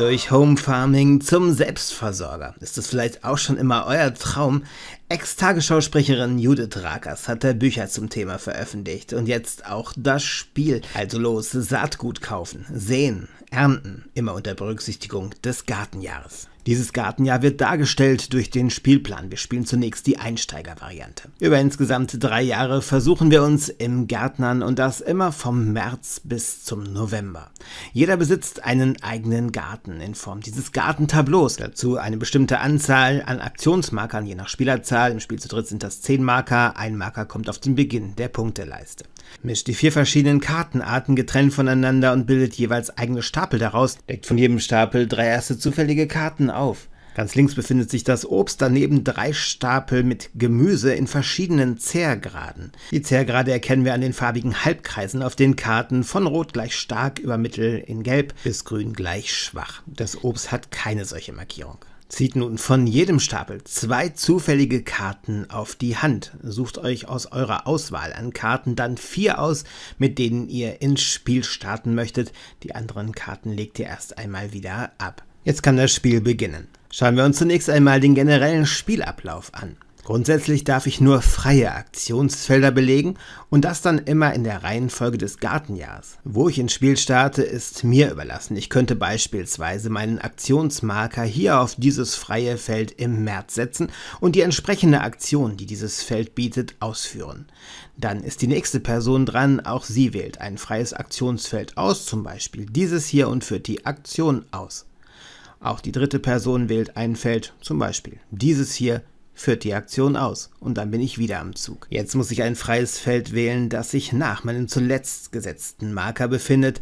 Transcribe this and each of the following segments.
Durch Home Farming zum Selbstversorger. Ist es vielleicht auch schon immer euer Traum? Ex-Tagesschausprecherin Judith Rakers hat der Bücher zum Thema veröffentlicht und jetzt auch das Spiel. Also los, Saatgut kaufen, säen, ernten, immer unter Berücksichtigung des Gartenjahres. Dieses Gartenjahr wird dargestellt durch den Spielplan. Wir spielen zunächst die Einsteigervariante. Über insgesamt drei Jahre versuchen wir uns im Gärtnern und das immer vom März bis zum November. Jeder besitzt einen eigenen Garten in Form dieses Gartentableaus. Dazu eine bestimmte Anzahl an Aktionsmarkern je nach Spielerzahl. Im Spiel zu dritt sind das 10 Marker. Ein Marker kommt auf den Beginn der Punkteleiste mischt die vier verschiedenen Kartenarten getrennt voneinander und bildet jeweils eigene Stapel daraus, deckt von jedem Stapel drei erste zufällige Karten auf. Ganz links befindet sich das Obst, daneben drei Stapel mit Gemüse in verschiedenen Zehrgraden. Die Zehrgrade erkennen wir an den farbigen Halbkreisen auf den Karten, von rot gleich stark über mittel in gelb bis grün gleich schwach. Das Obst hat keine solche Markierung. Zieht nun von jedem Stapel zwei zufällige Karten auf die Hand. Sucht euch aus eurer Auswahl an Karten dann vier aus, mit denen ihr ins Spiel starten möchtet. Die anderen Karten legt ihr erst einmal wieder ab. Jetzt kann das Spiel beginnen. Schauen wir uns zunächst einmal den generellen Spielablauf an. Grundsätzlich darf ich nur freie Aktionsfelder belegen und das dann immer in der Reihenfolge des Gartenjahrs. Wo ich ins Spiel starte, ist mir überlassen. Ich könnte beispielsweise meinen Aktionsmarker hier auf dieses freie Feld im März setzen und die entsprechende Aktion, die dieses Feld bietet, ausführen. Dann ist die nächste Person dran, auch sie wählt ein freies Aktionsfeld aus, zum Beispiel dieses hier und führt die Aktion aus. Auch die dritte Person wählt ein Feld, zum Beispiel dieses hier, führt die Aktion aus und dann bin ich wieder am Zug. Jetzt muss ich ein freies Feld wählen, das sich nach meinem zuletzt gesetzten Marker befindet,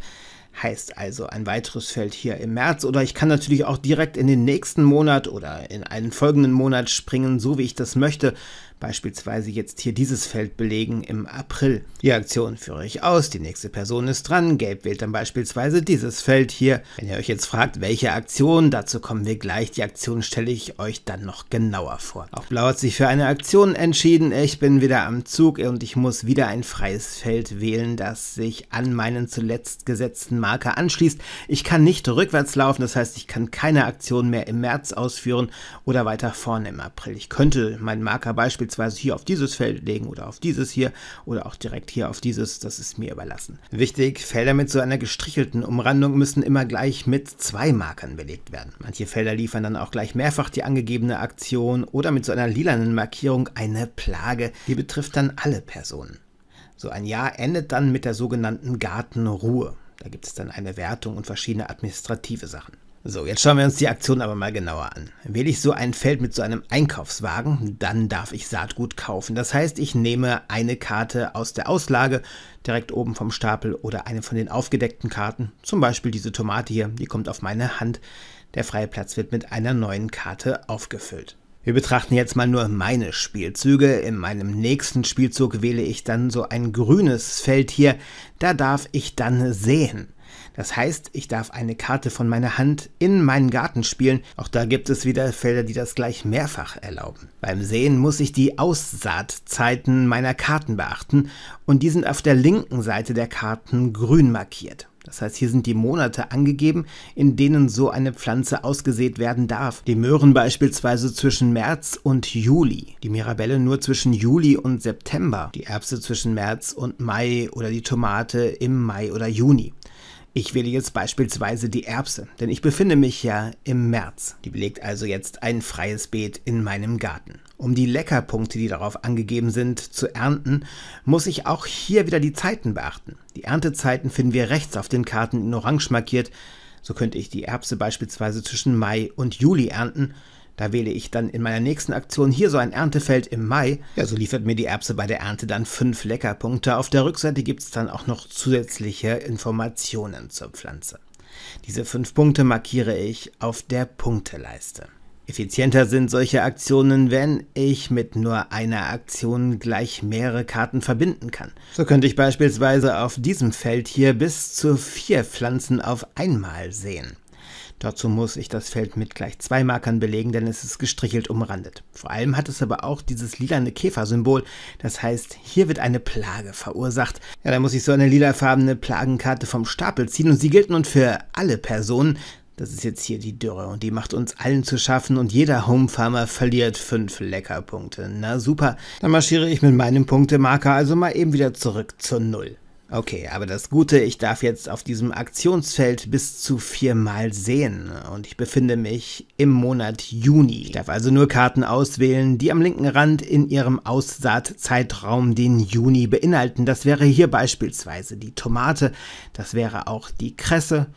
heißt also ein weiteres Feld hier im März oder ich kann natürlich auch direkt in den nächsten Monat oder in einen folgenden Monat springen, so wie ich das möchte beispielsweise jetzt hier dieses Feld belegen im April. Die Aktion führe ich aus, die nächste Person ist dran, gelb wählt dann beispielsweise dieses Feld hier. Wenn ihr euch jetzt fragt, welche Aktion, dazu kommen wir gleich, die Aktion stelle ich euch dann noch genauer vor. Auch blau hat sich für eine Aktion entschieden, ich bin wieder am Zug und ich muss wieder ein freies Feld wählen, das sich an meinen zuletzt gesetzten Marker anschließt. Ich kann nicht rückwärts laufen, das heißt, ich kann keine Aktion mehr im März ausführen oder weiter vorne im April. Ich könnte meinen Marker beispielsweise beispielsweise hier auf dieses Feld legen oder auf dieses hier oder auch direkt hier auf dieses, das ist mir überlassen. Wichtig, Felder mit so einer gestrichelten Umrandung müssen immer gleich mit zwei Markern belegt werden. Manche Felder liefern dann auch gleich mehrfach die angegebene Aktion oder mit so einer lilanen Markierung eine Plage, die betrifft dann alle Personen. So ein Jahr endet dann mit der sogenannten Gartenruhe. Da gibt es dann eine Wertung und verschiedene administrative Sachen. So, jetzt schauen wir uns die Aktion aber mal genauer an. Wähle ich so ein Feld mit so einem Einkaufswagen, dann darf ich Saatgut kaufen. Das heißt, ich nehme eine Karte aus der Auslage direkt oben vom Stapel oder eine von den aufgedeckten Karten, zum Beispiel diese Tomate hier, die kommt auf meine Hand. Der freie Platz wird mit einer neuen Karte aufgefüllt. Wir betrachten jetzt mal nur meine Spielzüge. In meinem nächsten Spielzug wähle ich dann so ein grünes Feld hier. Da darf ich dann sehen. Das heißt, ich darf eine Karte von meiner Hand in meinen Garten spielen. Auch da gibt es wieder Felder, die das gleich mehrfach erlauben. Beim Sehen muss ich die Aussaatzeiten meiner Karten beachten und die sind auf der linken Seite der Karten grün markiert. Das heißt, hier sind die Monate angegeben, in denen so eine Pflanze ausgesät werden darf. Die Möhren beispielsweise zwischen März und Juli, die Mirabelle nur zwischen Juli und September, die Erbse zwischen März und Mai oder die Tomate im Mai oder Juni. Ich wähle jetzt beispielsweise die Erbse, denn ich befinde mich ja im März. Die belegt also jetzt ein freies Beet in meinem Garten. Um die Leckerpunkte, die darauf angegeben sind, zu ernten, muss ich auch hier wieder die Zeiten beachten. Die Erntezeiten finden wir rechts auf den Karten in Orange markiert. So könnte ich die Erbse beispielsweise zwischen Mai und Juli ernten da wähle ich dann in meiner nächsten Aktion hier so ein Erntefeld im Mai. Ja, so liefert mir die Erbse bei der Ernte dann fünf Leckerpunkte. Auf der Rückseite gibt es dann auch noch zusätzliche Informationen zur Pflanze. Diese fünf Punkte markiere ich auf der Punkteleiste. Effizienter sind solche Aktionen, wenn ich mit nur einer Aktion gleich mehrere Karten verbinden kann. So könnte ich beispielsweise auf diesem Feld hier bis zu vier Pflanzen auf einmal sehen. Dazu muss ich das Feld mit gleich zwei Markern belegen, denn es ist gestrichelt umrandet. Vor allem hat es aber auch dieses lilane Käfersymbol. Das heißt, hier wird eine Plage verursacht. Ja, da muss ich so eine lilafarbene Plagenkarte vom Stapel ziehen und sie gilt nun für alle Personen. Das ist jetzt hier die Dürre und die macht uns allen zu schaffen und jeder Homefarmer verliert fünf Leckerpunkte. Na super, dann marschiere ich mit meinem Punktemarker also mal eben wieder zurück zur Null. Okay, aber das Gute, ich darf jetzt auf diesem Aktionsfeld bis zu viermal sehen und ich befinde mich im Monat Juni. Ich darf also nur Karten auswählen, die am linken Rand in ihrem Aussaatzeitraum den Juni beinhalten. Das wäre hier beispielsweise die Tomate, das wäre auch die Kresse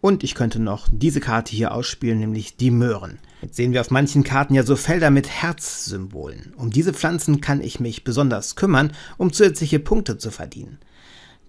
und ich könnte noch diese Karte hier ausspielen, nämlich die Möhren. Jetzt sehen wir auf manchen Karten ja so Felder mit Herzsymbolen. Um diese Pflanzen kann ich mich besonders kümmern, um zusätzliche Punkte zu verdienen.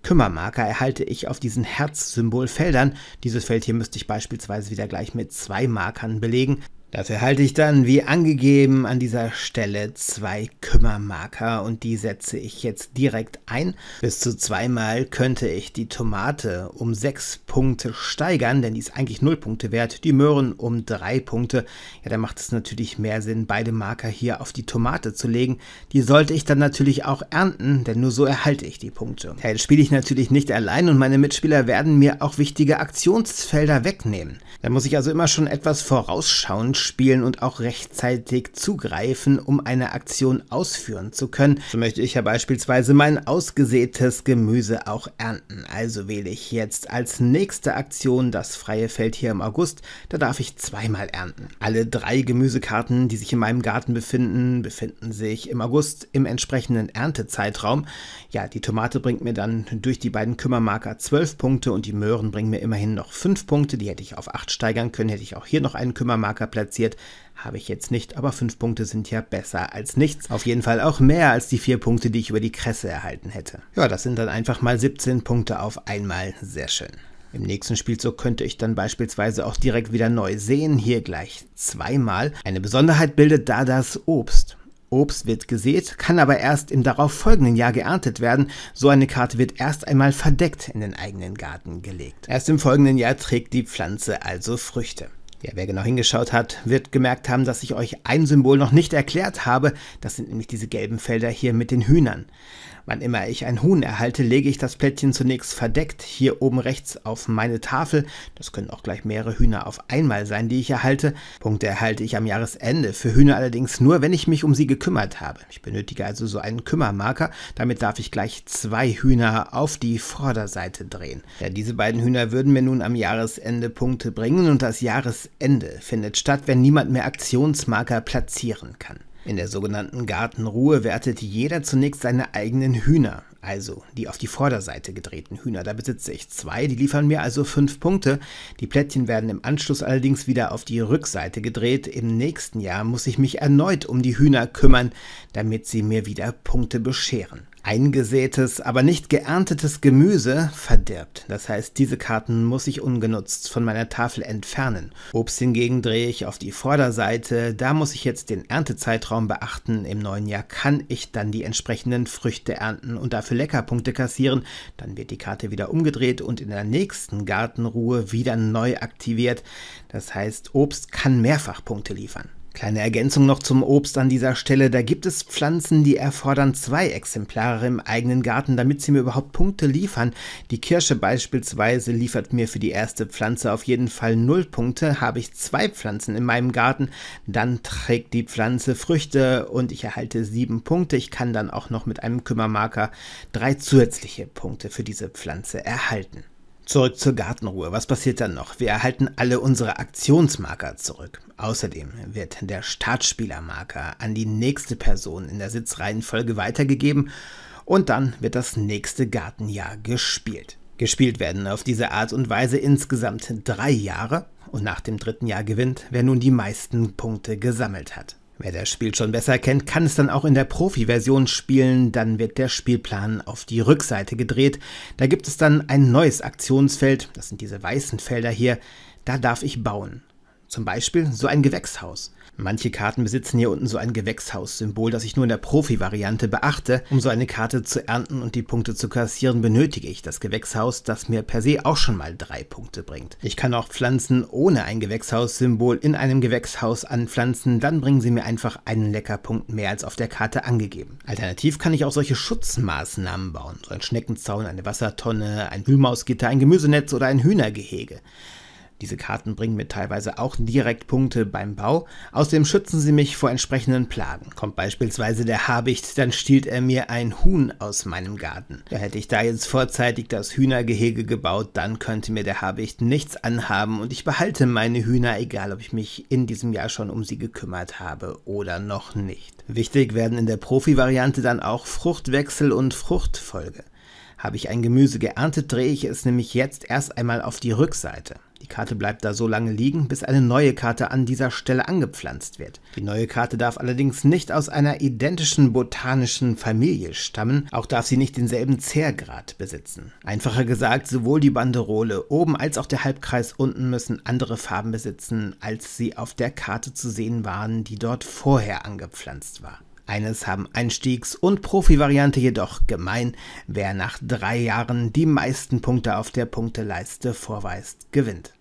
Kümmermarker erhalte ich auf diesen Herzsymbolfeldern. Dieses Feld hier müsste ich beispielsweise wieder gleich mit zwei Markern belegen. Das erhalte ich dann, wie angegeben, an dieser Stelle zwei Kümmermarker und die setze ich jetzt direkt ein. Bis zu zweimal könnte ich die Tomate um sechs Punkte steigern, denn die ist eigentlich null Punkte wert, die Möhren um drei Punkte. Ja, da macht es natürlich mehr Sinn, beide Marker hier auf die Tomate zu legen. Die sollte ich dann natürlich auch ernten, denn nur so erhalte ich die Punkte. Ja, jetzt spiele ich natürlich nicht allein und meine Mitspieler werden mir auch wichtige Aktionsfelder wegnehmen. Da muss ich also immer schon etwas vorausschauen ausspielen und auch rechtzeitig zugreifen, um eine Aktion ausführen zu können. So möchte ich ja beispielsweise mein ausgesätes Gemüse auch ernten. Also wähle ich jetzt als nächste Aktion das freie Feld hier im August. Da darf ich zweimal ernten. Alle drei Gemüsekarten, die sich in meinem Garten befinden, befinden sich im August im entsprechenden Erntezeitraum. Ja, die Tomate bringt mir dann durch die beiden Kümmermarker 12 Punkte und die Möhren bringen mir immerhin noch 5 Punkte. Die hätte ich auf 8 steigern können, hätte ich auch hier noch einen Kümmermarker platziert platziert. Habe ich jetzt nicht, aber fünf Punkte sind ja besser als nichts. Auf jeden Fall auch mehr als die vier Punkte, die ich über die Kresse erhalten hätte. Ja, das sind dann einfach mal 17 Punkte auf einmal. Sehr schön. Im nächsten Spielzug könnte ich dann beispielsweise auch direkt wieder neu sehen, hier gleich zweimal. Eine Besonderheit bildet da das Obst. Obst wird gesät, kann aber erst im darauf folgenden Jahr geerntet werden. So eine Karte wird erst einmal verdeckt in den eigenen Garten gelegt. Erst im folgenden Jahr trägt die Pflanze also Früchte. Ja, wer genau hingeschaut hat, wird gemerkt haben, dass ich euch ein Symbol noch nicht erklärt habe. Das sind nämlich diese gelben Felder hier mit den Hühnern. Wann immer ich ein Huhn erhalte, lege ich das Plättchen zunächst verdeckt hier oben rechts auf meine Tafel. Das können auch gleich mehrere Hühner auf einmal sein, die ich erhalte. Punkte erhalte ich am Jahresende, für Hühner allerdings nur, wenn ich mich um sie gekümmert habe. Ich benötige also so einen Kümmermarker, damit darf ich gleich zwei Hühner auf die Vorderseite drehen. Ja, diese beiden Hühner würden mir nun am Jahresende Punkte bringen und das Jahresende findet statt, wenn niemand mehr Aktionsmarker platzieren kann. In der sogenannten Gartenruhe wertet jeder zunächst seine eigenen Hühner, also die auf die Vorderseite gedrehten Hühner. Da besitze ich zwei, die liefern mir also fünf Punkte. Die Plättchen werden im Anschluss allerdings wieder auf die Rückseite gedreht. Im nächsten Jahr muss ich mich erneut um die Hühner kümmern, damit sie mir wieder Punkte bescheren. Eingesätes, aber nicht geerntetes Gemüse verdirbt. Das heißt, diese Karten muss ich ungenutzt von meiner Tafel entfernen. Obst hingegen drehe ich auf die Vorderseite. Da muss ich jetzt den Erntezeitraum beachten. Im neuen Jahr kann ich dann die entsprechenden Früchte ernten und dafür Leckerpunkte kassieren. Dann wird die Karte wieder umgedreht und in der nächsten Gartenruhe wieder neu aktiviert. Das heißt, Obst kann mehrfach Punkte liefern. Kleine Ergänzung noch zum Obst an dieser Stelle. Da gibt es Pflanzen, die erfordern zwei Exemplare im eigenen Garten, damit sie mir überhaupt Punkte liefern. Die Kirsche beispielsweise liefert mir für die erste Pflanze auf jeden Fall null Punkte. Habe ich zwei Pflanzen in meinem Garten, dann trägt die Pflanze Früchte und ich erhalte sieben Punkte. Ich kann dann auch noch mit einem Kümmermarker drei zusätzliche Punkte für diese Pflanze erhalten. Zurück zur Gartenruhe. Was passiert dann noch? Wir erhalten alle unsere Aktionsmarker zurück. Außerdem wird der Startspielermarker an die nächste Person in der Sitzreihenfolge weitergegeben und dann wird das nächste Gartenjahr gespielt. Gespielt werden auf diese Art und Weise insgesamt drei Jahre und nach dem dritten Jahr gewinnt, wer nun die meisten Punkte gesammelt hat. Wer das Spiel schon besser kennt, kann es dann auch in der Profi-Version spielen. Dann wird der Spielplan auf die Rückseite gedreht. Da gibt es dann ein neues Aktionsfeld. Das sind diese weißen Felder hier. Da darf ich bauen. Zum Beispiel so ein Gewächshaus. Manche Karten besitzen hier unten so ein Gewächshaus-Symbol, das ich nur in der Profi-Variante beachte. Um so eine Karte zu ernten und die Punkte zu kassieren, benötige ich das Gewächshaus, das mir per se auch schon mal drei Punkte bringt. Ich kann auch Pflanzen ohne ein Gewächshaus-Symbol in einem Gewächshaus anpflanzen, dann bringen sie mir einfach einen Leckerpunkt mehr als auf der Karte angegeben. Alternativ kann ich auch solche Schutzmaßnahmen bauen, so ein Schneckenzaun, eine Wassertonne, ein Wühlmausgitter, ein Gemüsenetz oder ein Hühnergehege. Diese Karten bringen mir teilweise auch direkt Punkte beim Bau. Außerdem schützen sie mich vor entsprechenden Plagen. Kommt beispielsweise der Habicht, dann stiehlt er mir ein Huhn aus meinem Garten. Ja, hätte ich da jetzt vorzeitig das Hühnergehege gebaut, dann könnte mir der Habicht nichts anhaben und ich behalte meine Hühner, egal ob ich mich in diesem Jahr schon um sie gekümmert habe oder noch nicht. Wichtig werden in der Profi-Variante dann auch Fruchtwechsel und Fruchtfolge. Habe ich ein Gemüse geerntet, drehe ich es nämlich jetzt erst einmal auf die Rückseite. Die Karte bleibt da so lange liegen, bis eine neue Karte an dieser Stelle angepflanzt wird. Die neue Karte darf allerdings nicht aus einer identischen botanischen Familie stammen, auch darf sie nicht denselben Zehrgrad besitzen. Einfacher gesagt, sowohl die Banderole oben als auch der Halbkreis unten müssen andere Farben besitzen, als sie auf der Karte zu sehen waren, die dort vorher angepflanzt war. Eines haben Einstiegs- und Profivariante jedoch gemein. Wer nach drei Jahren die meisten Punkte auf der Punkteleiste vorweist, gewinnt.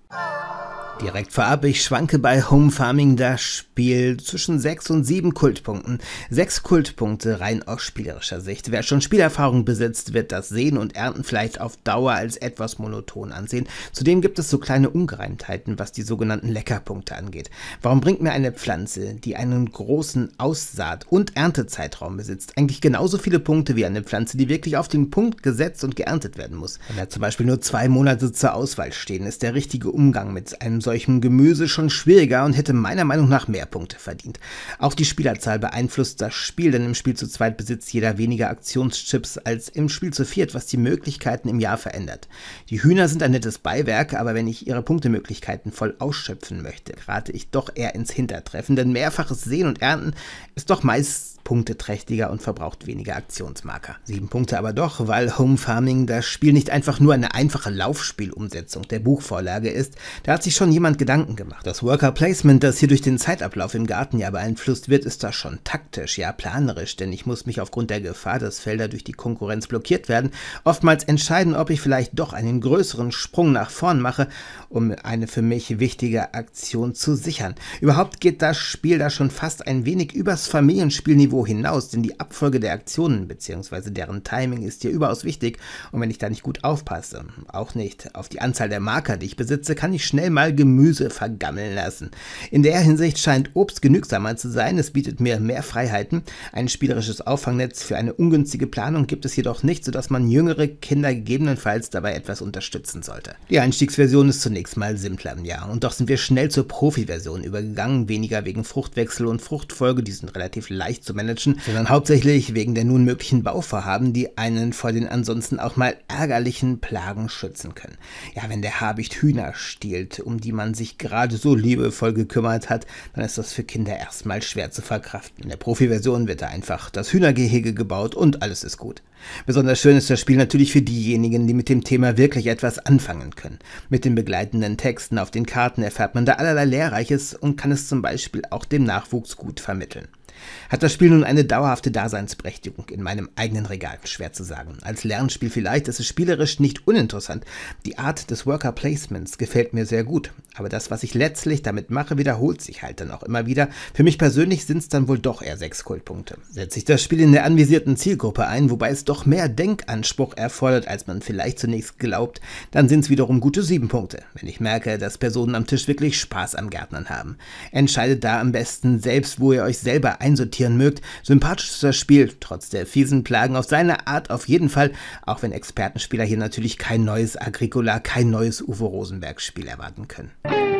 Direkt vorab, ich schwanke bei Home Farming das Spiel zwischen 6 und 7 Kultpunkten. 6 Kultpunkte rein aus spielerischer Sicht. Wer schon Spielerfahrung besitzt, wird das Sehen und Ernten vielleicht auf Dauer als etwas monoton ansehen. Zudem gibt es so kleine Ungereimtheiten, was die sogenannten Leckerpunkte angeht. Warum bringt mir eine Pflanze, die einen großen Aussaat- und Erntezeitraum besitzt, eigentlich genauso viele Punkte wie eine Pflanze, die wirklich auf den Punkt gesetzt und geerntet werden muss? Wenn da zum Beispiel nur zwei Monate zur Auswahl stehen, ist der richtige Umgang mit einem solchem Gemüse schon schwieriger und hätte meiner Meinung nach mehr Punkte verdient. Auch die Spielerzahl beeinflusst das Spiel, denn im Spiel zu zweit besitzt jeder weniger Aktionschips als im Spiel zu viert, was die Möglichkeiten im Jahr verändert. Die Hühner sind ein nettes Beiwerk, aber wenn ich ihre Punktemöglichkeiten voll ausschöpfen möchte, rate ich doch eher ins Hintertreffen, denn mehrfaches Sehen und Ernten ist doch meist punkteträchtiger und verbraucht weniger Aktionsmarker. Sieben Punkte aber doch, weil Home Farming das Spiel nicht einfach nur eine einfache Laufspielumsetzung der Buchvorlage ist. Da hat sich schon jemand Gedanken gemacht. Das Worker Placement, das hier durch den Zeitablauf im Garten ja beeinflusst wird, ist da schon taktisch, ja planerisch, denn ich muss mich aufgrund der Gefahr, dass Felder durch die Konkurrenz blockiert werden, oftmals entscheiden, ob ich vielleicht doch einen größeren Sprung nach vorn mache, um eine für mich wichtige Aktion zu sichern. Überhaupt geht das Spiel da schon fast ein wenig übers Familienspielniveau hinaus, denn die Abfolge der Aktionen bzw. deren Timing ist hier überaus wichtig und wenn ich da nicht gut aufpasse, auch nicht auf die Anzahl der Marker, die ich besitze, kann ich schnell mal Gemüse vergammeln lassen. In der Hinsicht scheint Obst genügsamer zu sein, es bietet mir mehr Freiheiten. Ein spielerisches Auffangnetz für eine ungünstige Planung gibt es jedoch nicht, sodass man jüngere Kinder gegebenenfalls dabei etwas unterstützen sollte. Die Einstiegsversion ist zunächst mal simpler, ja, und doch sind wir schnell zur Profi-Version übergegangen, weniger wegen Fruchtwechsel und Fruchtfolge, die sind relativ leicht zu managen managen, sondern hauptsächlich wegen der nun möglichen Bauvorhaben, die einen vor den ansonsten auch mal ärgerlichen Plagen schützen können. Ja, wenn der Habicht Hühner stiehlt, um die man sich gerade so liebevoll gekümmert hat, dann ist das für Kinder erstmal schwer zu verkraften. In der Profiversion wird da einfach das Hühnergehege gebaut und alles ist gut. Besonders schön ist das Spiel natürlich für diejenigen, die mit dem Thema wirklich etwas anfangen können. Mit den begleitenden Texten auf den Karten erfährt man da allerlei Lehrreiches und kann es zum Beispiel auch dem Nachwuchs gut vermitteln. Hat das Spiel nun eine dauerhafte Daseinsberechtigung in meinem eigenen Regal? Schwer zu sagen. Als Lernspiel vielleicht, ist es spielerisch nicht uninteressant. Die Art des Worker Placements gefällt mir sehr gut. Aber das, was ich letztlich damit mache, wiederholt sich halt dann auch immer wieder. Für mich persönlich sind es dann wohl doch eher sechs Kultpunkte. Setze ich das Spiel in der anvisierten Zielgruppe ein, wobei es doch mehr Denkanspruch erfordert, als man vielleicht zunächst glaubt, dann sind es wiederum gute sieben Punkte. Wenn ich merke, dass Personen am Tisch wirklich Spaß am Gärtnern haben. Entscheidet da am besten selbst, wo ihr euch selber ein einsortieren mögt. Sympathisch ist das Spiel, trotz der fiesen Plagen auf seine Art auf jeden Fall, auch wenn Expertenspieler hier natürlich kein neues Agricola, kein neues Uwe Rosenberg-Spiel erwarten können.